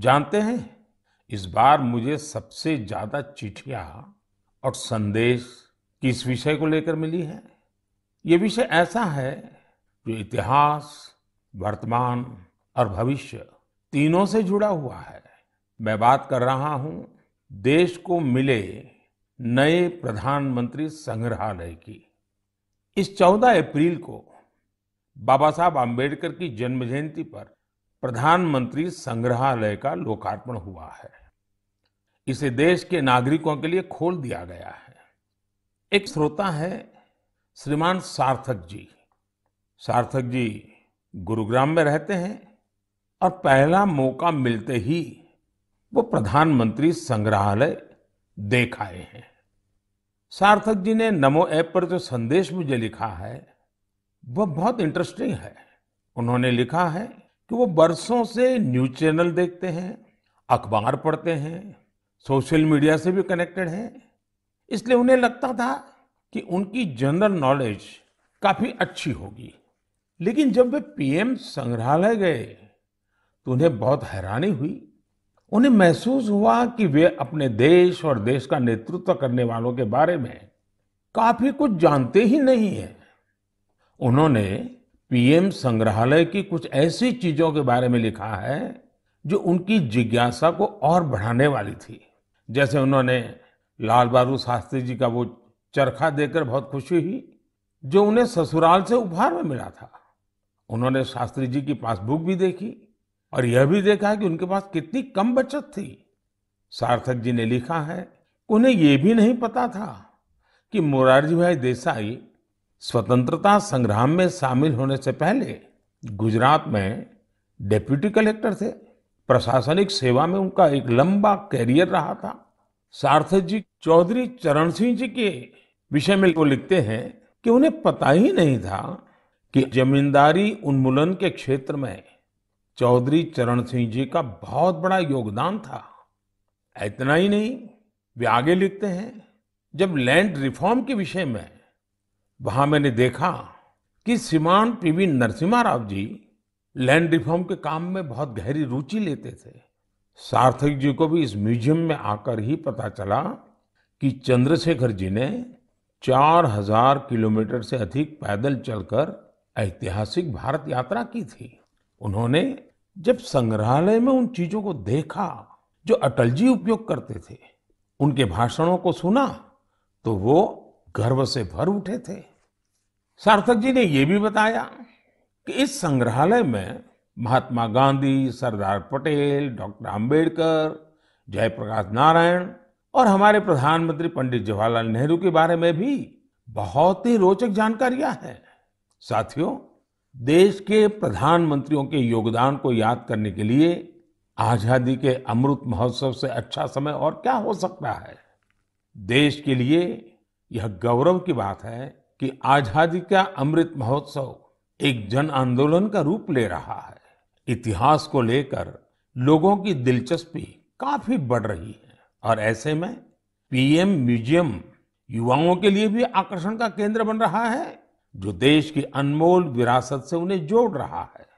जानते हैं इस बार मुझे सबसे ज्यादा चिट्ठियां और संदेश किस विषय को लेकर मिली है ये विषय ऐसा है जो इतिहास वर्तमान और भविष्य तीनों से जुड़ा हुआ है मैं बात कर रहा हूं देश को मिले नए प्रधानमंत्री संग्रहालय की इस 14 अप्रैल को बाबा साहब आम्बेडकर की जन्म जयंती पर प्रधानमंत्री संग्रहालय का लोकार्पण हुआ है इसे देश के नागरिकों के लिए खोल दिया गया है एक श्रोता है श्रीमान सार्थक जी सार्थक जी गुरुग्राम में रहते हैं और पहला मौका मिलते ही वो प्रधानमंत्री संग्रहालय देख आए हैं सार्थक जी ने नमो ऐप पर जो संदेश मुझे लिखा है वह बहुत इंटरेस्टिंग है उन्होंने लिखा है तो वो बरसों से न्यूज चैनल देखते हैं अखबार पढ़ते हैं सोशल मीडिया से भी कनेक्टेड हैं इसलिए उन्हें लगता था कि उनकी जनरल नॉलेज काफी अच्छी होगी लेकिन जब वे पीएम संग्रहालय गए तो उन्हें बहुत हैरानी हुई उन्हें महसूस हुआ कि वे अपने देश और देश का नेतृत्व करने वालों के बारे में काफी कुछ जानते ही नहीं है उन्होंने पीएम संग्रहालय की कुछ ऐसी चीजों के बारे में लिखा है जो उनकी जिज्ञासा को और बढ़ाने वाली थी जैसे उन्होंने लाल बहादुर शास्त्री जी का वो चरखा देकर बहुत खुशी हुई जो उन्हें ससुराल से उपहार में मिला था उन्होंने शास्त्री जी की पासबुक भी देखी और यह भी देखा कि उनके पास कितनी कम बचत थी सार्थक जी ने लिखा है उन्हें यह भी नहीं पता था कि मोरारजी भाई देसाई स्वतंत्रता संग्राम में शामिल होने से पहले गुजरात में डेप्यूटी कलेक्टर थे प्रशासनिक सेवा में उनका एक लंबा कैरियर रहा था सार्थक जी चौधरी चरण सिंह जी के विषय में वो लिखते हैं कि उन्हें पता ही नहीं था कि जमींदारी उन्मूलन के क्षेत्र में चौधरी चरण सिंह जी का बहुत बड़ा योगदान था इतना ही नहीं वे आगे लिखते हैं जब लैंड रिफॉर्म के विषय में वहां मैंने देखा कि श्रीमान PV Narasimha Rao ji land reform के काम में बहुत गहरी रुचि लेते थे सार्थक जी को भी इस म्यूजियम में आकर ही पता चला कि चंद्रशेखर जी ने 4000 किलोमीटर से अधिक पैदल चलकर ऐतिहासिक भारत यात्रा की थी उन्होंने जब संग्रहालय में उन चीजों को देखा जो अटल जी उपयोग करते थे उनके भाषणों को सुना तो वो गर्व से भर उठे थे सार्थक जी ने यह भी बताया कि इस संग्रहालय में महात्मा गांधी सरदार पटेल डॉक्टर अंबेडकर जयप्रकाश नारायण और हमारे प्रधानमंत्री पंडित जवाहरलाल नेहरू के बारे में भी बहुत ही रोचक जानकारियां हैं साथियों देश के प्रधानमंत्रियों के योगदान को याद करने के लिए आजादी के अमृत महोत्सव से अच्छा समय और क्या हो सकता है देश के लिए यह गौरव की बात है कि आजादी का अमृत महोत्सव एक जन आंदोलन का रूप ले रहा है इतिहास को लेकर लोगों की दिलचस्पी काफी बढ़ रही है और ऐसे में पीएम म्यूजियम युवाओं के लिए भी आकर्षण का केंद्र बन रहा है जो देश की अनमोल विरासत से उन्हें जोड़ रहा है